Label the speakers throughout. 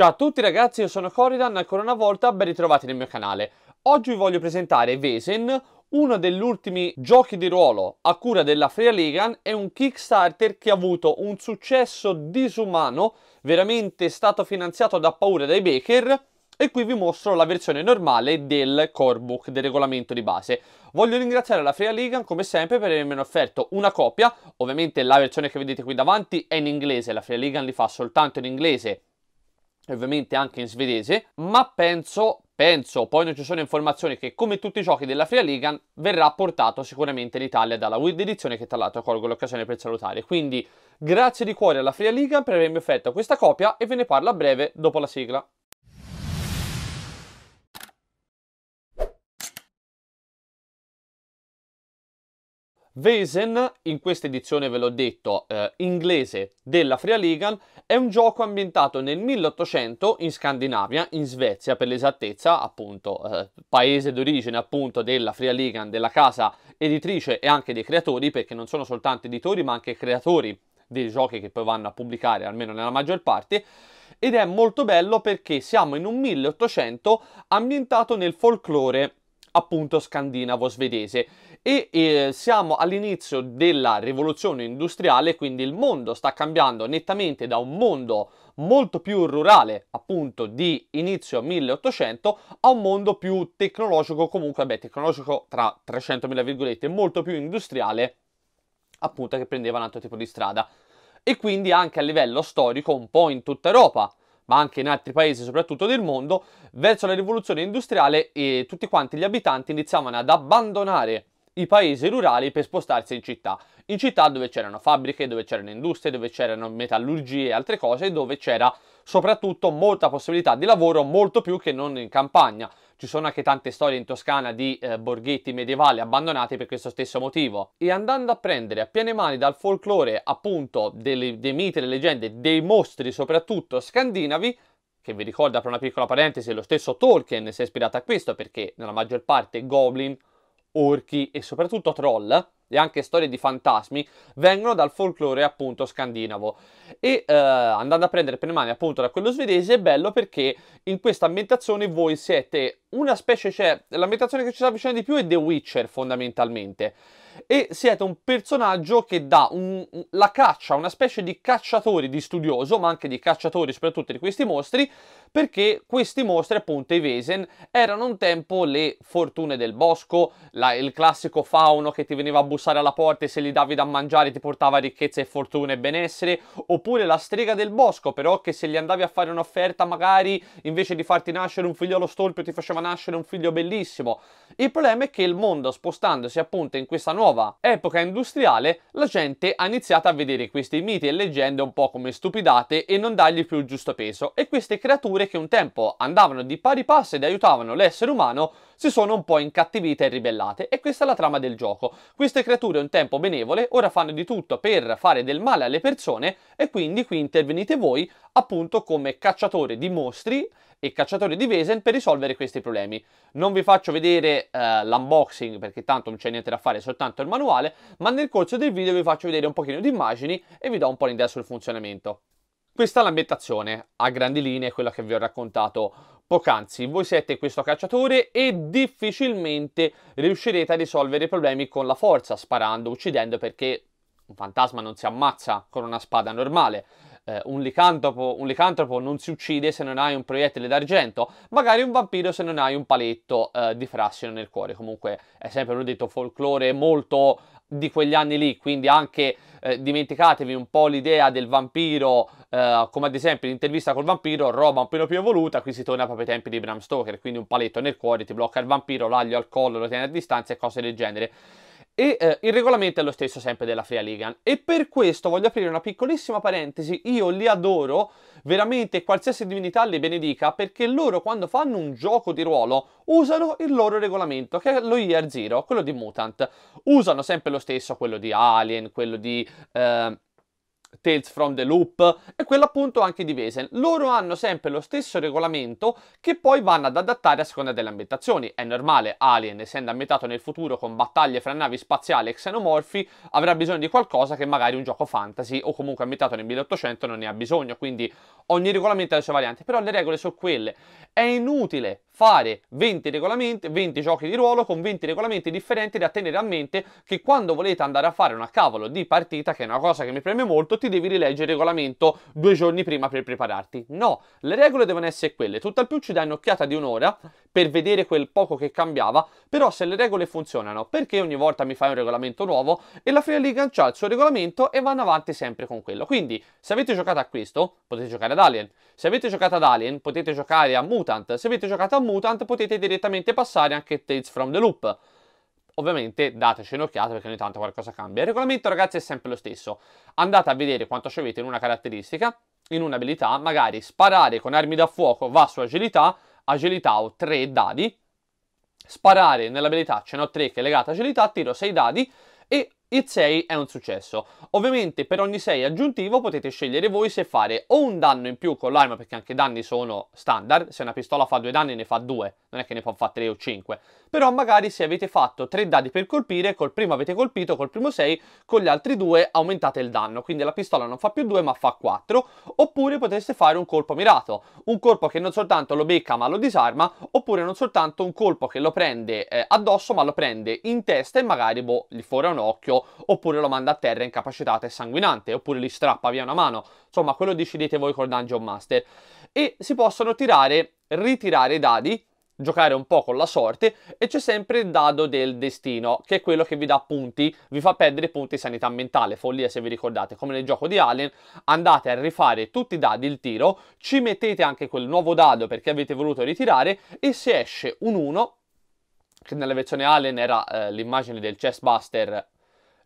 Speaker 1: Ciao a tutti ragazzi, io sono Coridan, ancora una volta ben ritrovati nel mio canale. Oggi vi voglio presentare Vesen, uno degli ultimi giochi di ruolo a cura della Freya Legan, è un Kickstarter che ha avuto un successo disumano, veramente stato finanziato da paura dai baker, e qui vi mostro la versione normale del core book, del regolamento di base. Voglio ringraziare la Freya Ligan come sempre per avermi offerto una copia, ovviamente la versione che vedete qui davanti è in inglese, la Freya Ligan li fa soltanto in inglese ovviamente anche in svedese, ma penso, penso, poi non ci sono informazioni, che come tutti i giochi della Free Ligan verrà portato sicuramente in Italia dalla Wild edizione che tra l'altro colgo l'occasione per salutare. Quindi grazie di cuore alla Free Ligan per avermi offerto questa copia e ve ne parlo a breve dopo la sigla. Vesen, in questa edizione ve l'ho detto, eh, inglese della Frealigan, è un gioco ambientato nel 1800 in Scandinavia, in Svezia per l'esattezza, appunto, eh, paese d'origine appunto della Frealigan, della casa editrice e anche dei creatori, perché non sono soltanto editori ma anche creatori dei giochi che poi vanno a pubblicare, almeno nella maggior parte ed è molto bello perché siamo in un 1800 ambientato nel folklore appunto scandinavo-svedese e eh, siamo all'inizio della rivoluzione industriale, quindi il mondo sta cambiando nettamente da un mondo molto più rurale appunto di inizio 1800 a un mondo più tecnologico comunque beh tecnologico tra 300.000 virgolette molto più industriale appunto che prendeva un altro tipo di strada e quindi anche a livello storico un po' in tutta Europa ma anche in altri paesi, soprattutto del mondo, verso la rivoluzione industriale e tutti quanti gli abitanti iniziavano ad abbandonare i paesi rurali per spostarsi in città, in città dove c'erano fabbriche, dove c'erano industrie, dove c'erano metallurgie e altre cose, dove c'era soprattutto molta possibilità di lavoro, molto più che non in campagna. Ci sono anche tante storie in Toscana di eh, borghetti medievali abbandonati per questo stesso motivo. E andando a prendere a piene mani dal folklore, appunto, delle, dei miti, delle leggende, dei mostri soprattutto scandinavi, che vi ricorda per una piccola parentesi lo stesso Tolkien si è ispirato a questo perché nella maggior parte goblin, orchi e soprattutto troll e anche storie di fantasmi vengono dal folklore appunto scandinavo e eh, andando a prendere per mani appunto da quello svedese è bello perché in questa ambientazione voi siete una specie cioè l'ambientazione che ci sta avvicina di più è The Witcher fondamentalmente e siete un personaggio che dà un, la caccia, una specie di cacciatore di studioso, ma anche di cacciatore soprattutto di questi mostri, perché questi mostri, appunto i Vesen, erano un tempo le fortune del bosco, la, il classico fauno che ti veniva a bussare alla porta e se gli davi da mangiare ti portava ricchezza e fortuna e benessere, oppure la strega del bosco, però che se gli andavi a fare un'offerta magari invece di farti nascere un figliolo storpio ti faceva nascere un figlio bellissimo. Il problema è che il mondo spostandosi appunto in questa nuova nuova epoca industriale la gente ha iniziato a vedere questi miti e leggende un po' come stupidate e non dargli più il giusto peso e queste creature che un tempo andavano di pari passo ed aiutavano l'essere umano si sono un po' incattivite e ribellate e questa è la trama del gioco. Queste creature un tempo benevole ora fanno di tutto per fare del male alle persone e quindi qui intervenite voi appunto come cacciatore di mostri e cacciatore di Vesen per risolvere questi problemi. Non vi faccio vedere eh, l'unboxing perché tanto non c'è niente da fare, soltanto il manuale, ma nel corso del video vi faccio vedere un pochino di immagini e vi do un po' l'idea sul funzionamento. Questa è l'ambientazione, a grandi linee quella che vi ho raccontato poc'anzi. Voi siete questo cacciatore e difficilmente riuscirete a risolvere i problemi con la forza, sparando, uccidendo, perché un fantasma non si ammazza con una spada normale. Eh, un, licantropo, un, licantropo, non si uccide se non hai un proiettile d'argento, magari un vampiro se non hai un paletto eh, di frassino nel cuore. Comunque è sempre, un detto, folklore molto di quegli anni lì, quindi anche eh, dimenticatevi un po' l'idea del vampiro, eh, come ad esempio l'intervista col vampiro, roba un po' più evoluta, qui si torna proprio ai tempi di Bram Stoker, quindi un paletto nel cuore, ti blocca il vampiro, l'aglio al collo, lo tieni a distanza e cose del genere. E eh, il regolamento è lo stesso sempre della Free Ligan. E per questo voglio aprire una piccolissima parentesi. Io li adoro, veramente qualsiasi divinità li benedica, perché loro quando fanno un gioco di ruolo usano il loro regolamento, che è lo Year Zero, quello di Mutant. Usano sempre lo stesso, quello di Alien, quello di... Eh, Tales from the Loop e quello appunto anche di Vesen. Loro hanno sempre lo stesso regolamento che poi vanno ad adattare a seconda delle ambientazioni. È normale, Alien, essendo ambientato nel futuro con battaglie fra navi spaziali e xenomorfi, avrà bisogno di qualcosa che magari un gioco fantasy o comunque ambientato nel 1800 non ne ha bisogno, quindi ogni regolamento ha le sue varianti, però le regole sono quelle. È inutile fare 20 regolamenti, 20 giochi di ruolo con 20 regolamenti differenti da tenere a mente che quando volete andare a fare una cavolo di partita, che è una cosa che mi preme molto, ti devi rileggere il regolamento due giorni prima per prepararti. No, le regole devono essere quelle, Tutto tutt'al più ci dai un'occhiata di un'ora per vedere quel poco che cambiava, però se le regole funzionano, perché ogni volta mi fai un regolamento nuovo e la Free League lancia il suo regolamento e vanno avanti sempre con quello. Quindi, se avete giocato a questo, potete giocare ad Alien. Se avete giocato ad Alien, potete giocare a Mutant. Se avete giocato a Mutant potete direttamente passare anche Tales from the Loop. Ovviamente dateci un'occhiata perché ogni tanto qualcosa cambia. Il regolamento ragazzi è sempre lo stesso. Andate a vedere quanto ci avete in una caratteristica, in un'abilità, magari sparare con armi da fuoco va su agilità, agilità ho 3 dadi, sparare nell'abilità ce n'ho ho 3 che è legata a agilità, tiro 6 dadi e il 6 è un successo. Ovviamente per ogni 6 aggiuntivo potete scegliere voi se fare o un danno in più con l'arma, perché anche i danni sono standard, se una pistola fa 2 danni ne fa 2, non è che ne può fare 3 o 5. Però magari se avete fatto 3 dadi per colpire, col primo avete colpito, col primo 6, con gli altri 2 aumentate il danno, quindi la pistola non fa più 2 ma fa 4. Oppure potreste fare un colpo mirato, un colpo che non soltanto lo becca ma lo disarma, oppure non soltanto un colpo che lo prende eh, addosso ma lo prende in testa e magari boh, gli fuori un occhio oppure lo manda a terra incapacitato e sanguinante oppure gli strappa via una mano insomma quello decidete voi col Dungeon Master e si possono tirare, ritirare i dadi giocare un po' con la sorte e c'è sempre il dado del destino che è quello che vi dà punti, vi fa perdere punti di sanità mentale, follia se vi ricordate come nel gioco di Allen andate a rifare tutti i dadi il tiro ci mettete anche quel nuovo dado perché avete voluto ritirare e se esce un 1 che nella versione Allen era eh, l'immagine del chessbuster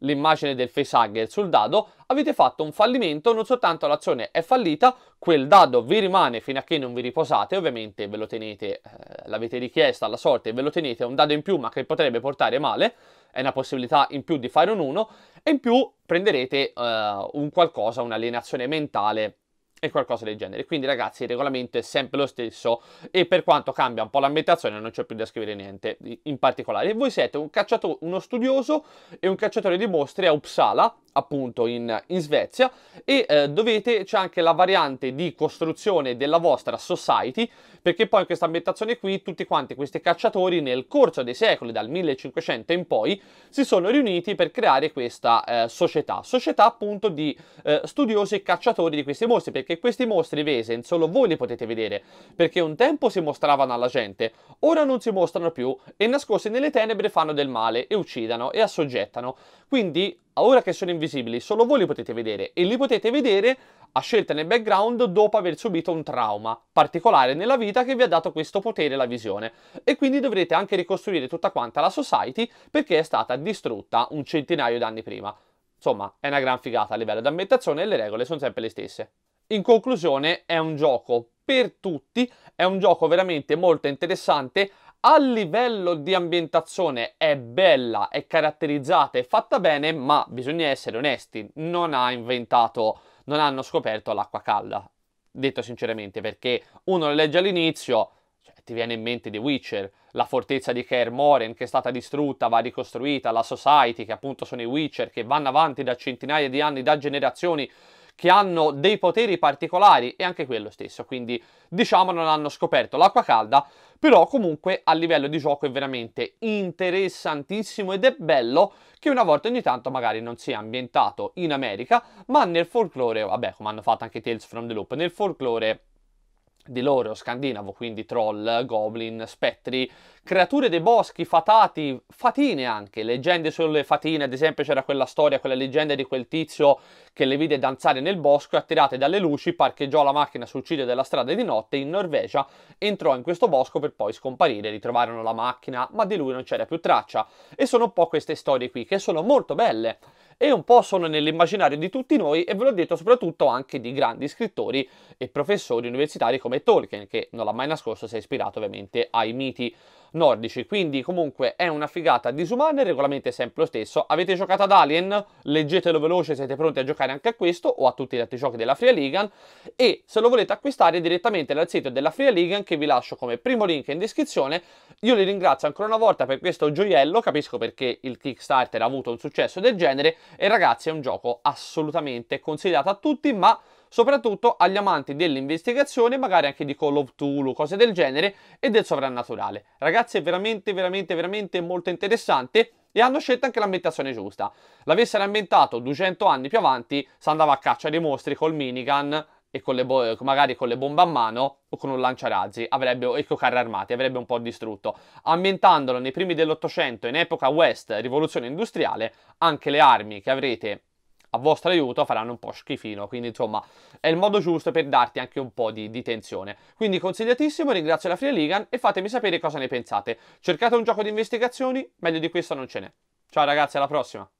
Speaker 1: l'immagine del facehugger sul dado, avete fatto un fallimento, non soltanto l'azione è fallita, quel dado vi rimane fino a che non vi riposate, ovviamente ve lo tenete, eh, l'avete richiesto alla sorte, ve lo tenete, un dado in più ma che potrebbe portare male, è una possibilità in più di fare un 1, e in più prenderete eh, un qualcosa, un'alienazione mentale e qualcosa del genere. Quindi ragazzi il regolamento è sempre lo stesso e per quanto cambia un po' l'ambientazione non c'è più da scrivere niente in particolare. Voi siete un cacciatore, uno studioso e un cacciatore di mostre a Uppsala appunto in, in Svezia e eh, dovete c'è anche la variante di costruzione della vostra society perché poi in questa ambientazione qui tutti quanti questi cacciatori nel corso dei secoli dal 1500 in poi si sono riuniti per creare questa eh, società società appunto di eh, studiosi e cacciatori di questi mostri perché questi mostri Vesen solo voi li potete vedere perché un tempo si mostravano alla gente ora non si mostrano più e nascosti nelle tenebre fanno del male e uccidono e assoggettano quindi ora che sono invisibili, solo voi li potete vedere e li potete vedere a scelta nel background dopo aver subito un trauma particolare nella vita che vi ha dato questo potere la visione e quindi dovrete anche ricostruire tutta quanta la society perché è stata distrutta un centinaio d'anni prima. Insomma, è una gran figata a livello di ambientazione e le regole sono sempre le stesse. In conclusione, è un gioco per tutti, è un gioco veramente molto interessante a livello di ambientazione è bella, è caratterizzata, è fatta bene, ma bisogna essere onesti, non ha inventato, non hanno scoperto l'acqua calda. Detto sinceramente, perché uno lo legge all'inizio, cioè, ti viene in mente The Witcher, la fortezza di Kaer Moren che è stata distrutta, va ricostruita, la Society, che appunto sono i Witcher, che vanno avanti da centinaia di anni, da generazioni, che hanno dei poteri particolari e anche quello stesso, quindi diciamo non hanno scoperto l'acqua calda, però comunque a livello di gioco è veramente interessantissimo ed è bello che una volta ogni tanto magari non sia ambientato in America, ma nel folklore, vabbè come hanno fatto anche Tales from the Loop, nel folklore di loro scandinavo, quindi troll, goblin, spettri, creature dei boschi, fatati, fatine anche, leggende sulle fatine, ad esempio c'era quella storia, quella leggenda di quel tizio che le vide danzare nel bosco e attirate dalle luci parcheggiò la macchina sul ciglio della strada di notte in Norvegia, entrò in questo bosco per poi scomparire, ritrovarono la macchina, ma di lui non c'era più traccia. E sono un po' queste storie qui che sono molto belle e un po' sono nell'immaginario di tutti noi e ve l'ho detto soprattutto anche di grandi scrittori e professori universitari come Tolkien che non l'ha mai nascosto si è ispirato ovviamente ai miti nordici. Quindi comunque è una figata disumana, il regolamento è sempre lo stesso. Avete giocato ad Alien? Leggetelo veloce, siete pronti a giocare anche a questo o a tutti gli altri giochi della Free Ligan. E se lo volete acquistare direttamente dal sito della Free Ligan, che vi lascio come primo link in descrizione, io li ringrazio ancora una volta per questo gioiello. Capisco perché il Kickstarter ha avuto un successo del genere. E ragazzi, è un gioco assolutamente consigliato a tutti, ma soprattutto agli amanti dell'investigazione, magari anche di Call of Tulu, cose del genere, e del sovrannaturale. Ragazzi, è veramente, veramente, veramente molto interessante e hanno scelto anche l'ambientazione giusta. L'avessero ambientato 200 anni più avanti, si andava a caccia dei mostri col minigun e con le bo- magari con le bombe a mano o con un lanciarazzi avrebbe, e con carri armati, avrebbe un po' distrutto. Ambientandolo nei primi dell'Ottocento, in epoca West, rivoluzione industriale, anche le armi che avrete a vostro aiuto faranno un po' schifino, quindi insomma è il modo giusto per darti anche un po' di, di tensione. Quindi consigliatissimo, ringrazio la Free League e fatemi sapere cosa ne pensate. Cercate un gioco di investigazioni, meglio di questo non ce n'è. Ciao ragazzi, alla prossima!